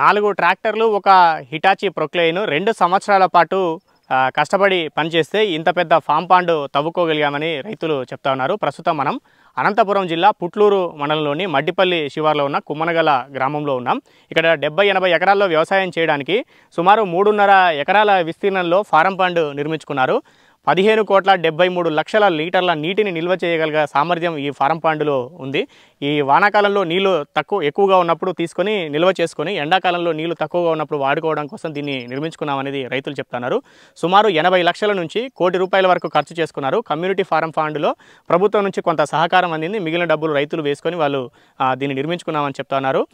నాలుగు ట్రాక్టర్లు ఒక హిటాచి ప్రొక్లెయిన్ రెండు సంవత్సరాల పాటు కష్టపడి పనిచేస్తే ఇంత పెద్ద ఫామ్ పాండు తవ్వుకోగలిగామని రైతులు చెప్తా ఉన్నారు ప్రస్తుతం మనం అనంతపురం జిల్లా పుట్లూరు మండలంలోని మడ్డిపల్లి శివార్లో ఉన్న కుమ్మనగల గ్రామంలో ఉన్నాం ఇక్కడ డెబ్బై ఎనభై ఎకరాల్లో వ్యవసాయం చేయడానికి సుమారు మూడున్నర ఎకరాల విస్తీర్ణంలో ఫారం పాండ్ నిర్మించుకున్నారు పదిహేను కోట్ల డెబ్బై మూడు లక్షల లీటర్ల నీటిని నిల్వ చేయగలిగే సామర్థ్యం ఈ ఫారం పాండులో ఉంది ఈ వానాకాలంలో నీళ్లు తక్కువ ఎక్కువగా ఉన్నప్పుడు తీసుకొని నిల్వ చేసుకొని ఎండాకాలంలో నీళ్లు తక్కువగా ఉన్నప్పుడు వాడుకోవడం కోసం దీన్ని నిర్మించుకున్నాం రైతులు చెప్తున్నారు సుమారు ఎనభై లక్షల నుంచి కోటి రూపాయల వరకు ఖర్చు చేసుకున్నారు కమ్యూనిటీ ఫారం ఫాండ్లో ప్రభుత్వం నుంచి కొంత సహకారం అందింది మిగిలిన డబ్బులు రైతులు వేసుకొని వాళ్ళు దీన్ని నిర్మించుకున్నామని చెప్తున్నారు